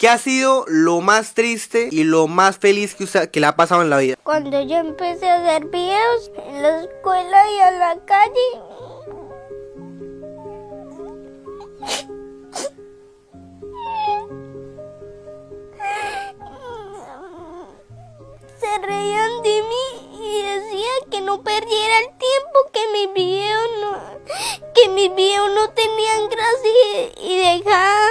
¿Qué ha sido lo más triste y lo más feliz que le ha pasado en la vida? Cuando yo empecé a hacer videos en la escuela y en la calle. Se reían de mí y decían que no perdiera el tiempo, que mis videos no, que mis videos no tenían gracia y dejaban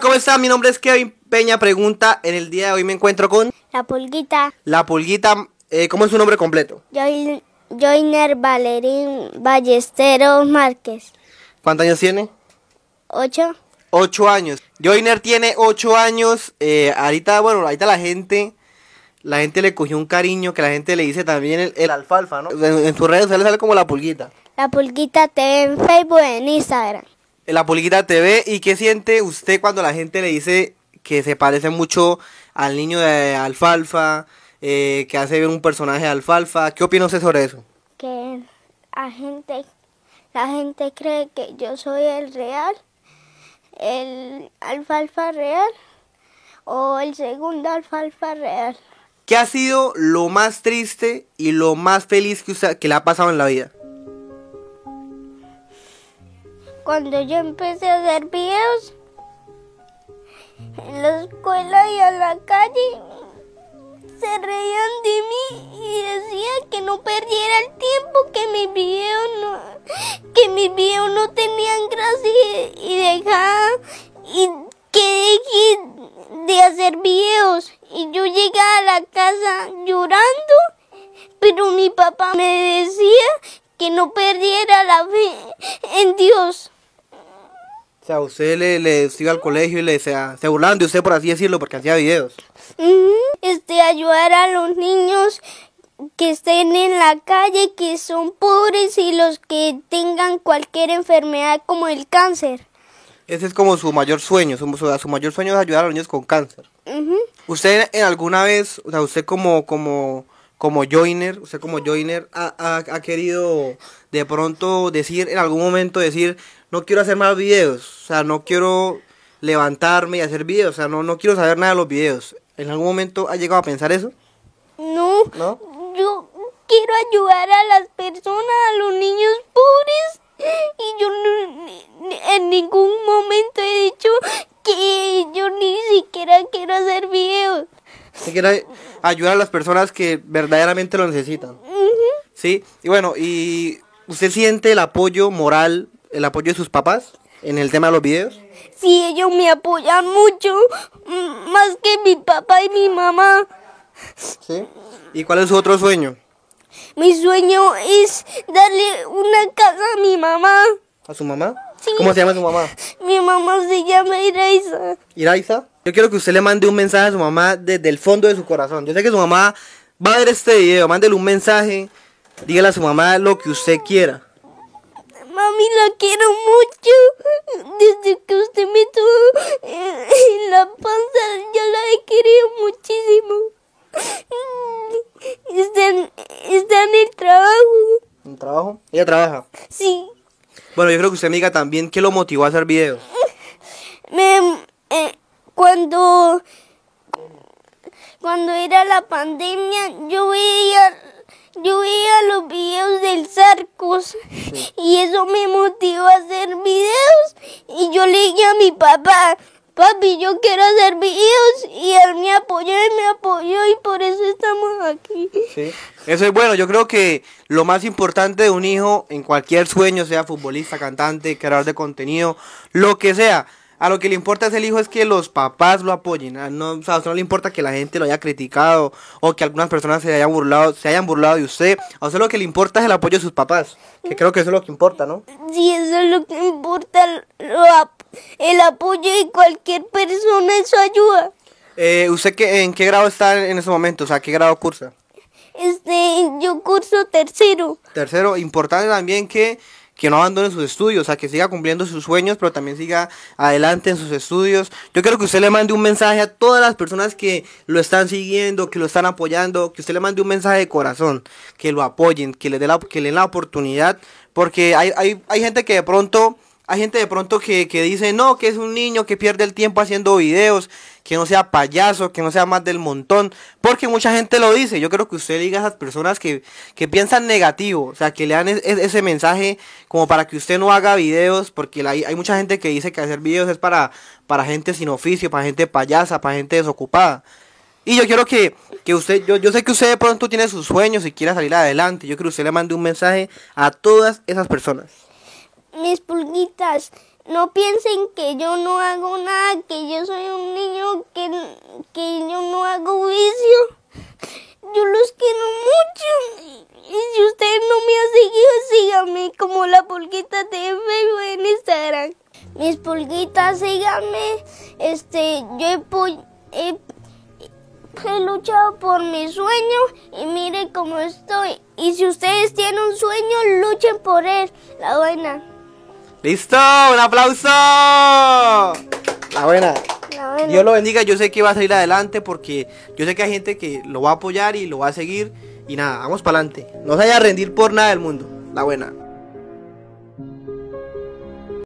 Hola, ¿cómo está. Mi nombre es Kevin Peña. Pregunta, en el día de hoy me encuentro con... La Pulguita. La Pulguita, eh, ¿cómo es su nombre completo? joiner Joyner Valerín Ballesteros Márquez. ¿Cuántos años tiene? Ocho. Ocho años. joiner tiene ocho años. Eh, ahorita, bueno, ahorita la gente... La gente le cogió un cariño que la gente le dice también el, alfalfa, ¿no? En, en sus redes sociales sale como la pulguita. La pulguita te en Facebook, en Instagram. La Poliquita TV. ¿Y qué siente usted cuando la gente le dice que se parece mucho al niño de Alfalfa, eh, que hace un personaje de Alfalfa? ¿Qué opina usted sobre eso? Que la gente, la gente cree que yo soy el real, el Alfalfa real o el segundo Alfalfa real. ¿Qué ha sido lo más triste y lo más feliz que usted que le ha pasado en la vida? cuando yo empecé a hacer videos en la escuela y en la calle, se reían de mí y decían que no perdiera el tiempo, que mis videos no, que mi no tenían gracia y, y Dios! O sea, usted le, le iba al colegio y le decía, se burlaban usted, por así decirlo, porque hacía videos. Este, ayudar a los niños que estén en la calle, que son pobres y los que tengan cualquier enfermedad como el cáncer. Ese es como su mayor sueño, su, mayor sueño es ayudar a los niños con cáncer. ¿Usted en alguna vez, o sea, usted como, como como joiner, usted como joiner ha, querido de pronto decir, en algún momento decir, no quiero hacer más videos, o sea, no quiero levantarme y hacer videos, o sea, no, no quiero saber nada de los videos. ¿En algún momento ha llegado a pensar eso? No, no, yo quiero ayudar a las personas, a los niños pobres, y yo en ningún momento he dicho que yo ni siquiera quiero hacer videos quiere ayudar a las personas que verdaderamente lo necesitan. ¿Sí? Y bueno, ¿y usted siente el apoyo moral, el apoyo de sus papás en el tema de los videos? Sí, ellos me apoyan mucho, mm, más que mi papá y mi mamá. ¿Sí? ¿Y cuál es su otro sueño? Mi sueño es darle una casa a mi mamá. ¿A su mamá? Sí. ¿Cómo se llama su mamá? Mi mamá se llama Iraiza. ¿Iraiza? Yo quiero que usted le mande un mensaje a su mamá desde el fondo de su corazón. Yo sé que su mamá va a ver este video. Mándele un mensaje. Dígale a su mamá lo que usted quiera. Mami, la quiero mucho. Desde que usted me tuvo en la panza, yo la he querido muchísimo. Está, en el trabajo. ¿En trabajo? ¿Ella trabaja? Sí. Bueno, yo creo que usted me diga también qué lo motivó a hacer videos. Me, eh, cuando, cuando era la pandemia, yo veía, yo veía los videos del Sarcos y eso me motivó a hacer videos y yo le dije a mi papá, papi, yo quiero hacer videos y él me apoyó y me apoyó y por eso estamos aquí. Eso es bueno, yo creo que lo más importante de un hijo en cualquier sueño, sea futbolista, cantante, creador de contenido, lo que sea, a lo que le importa es ese hijo es que los papás lo apoyen. No, o sea, a no le importa que la gente lo haya criticado o que algunas personas se hayan burlado, se hayan burlado de usted. A usted lo que le importa es el apoyo de sus papás. Que creo que eso es lo que importa, ¿no? Sí, eso es lo que importa. el apoyo de cualquier persona, eso ayuda. Eh, ¿Usted qué, en qué grado está en ese momento? O sea, ¿qué grado cursa? Este, yo curso tercero. Tercero, importante también que que no abandone sus estudios, o sea, que siga cumpliendo sus sueños, pero también siga adelante en sus estudios. Yo quiero que usted le mande un mensaje a todas las personas que lo están siguiendo, que lo están apoyando, que usted le mande un mensaje de corazón, que lo apoyen, que le den la, la oportunidad, porque hay, hay, hay gente que de pronto hay gente de pronto que, que, dice, no, que es un niño que pierde el tiempo haciendo videos, que no sea payaso, que no sea más del montón, porque mucha gente lo dice. Yo creo que usted diga a esas personas que, que piensan negativo, o sea, que le dan ese mensaje como para que usted no haga videos, porque hay mucha gente que dice que hacer videos es para, para gente sin oficio, para gente payasa, para gente desocupada. Y yo quiero que, que usted, yo, yo, sé que usted de pronto tiene sus sueños y quiera salir adelante. Yo creo que usted le mande un mensaje a todas esas personas mis pulguitas, no piensen que yo no hago nada, que yo soy un niño, que, que yo no hago vicio. Yo los quiero mucho. Y si ustedes no me han seguido, síganme como la pulguita de Facebook en Instagram. Mis pulguitas, síganme. Este, yo he, he luchado por mi sueño y miren cómo estoy. Y si ustedes tienen un sueño, luchen por él. La buena. ¡Listo! ¡Un aplauso! La buena. Dios lo bendiga, yo sé que va a salir adelante porque yo sé que hay gente que lo va a apoyar y lo va a seguir. Y nada, vamos para adelante. No se vaya a rendir por nada del mundo. La buena.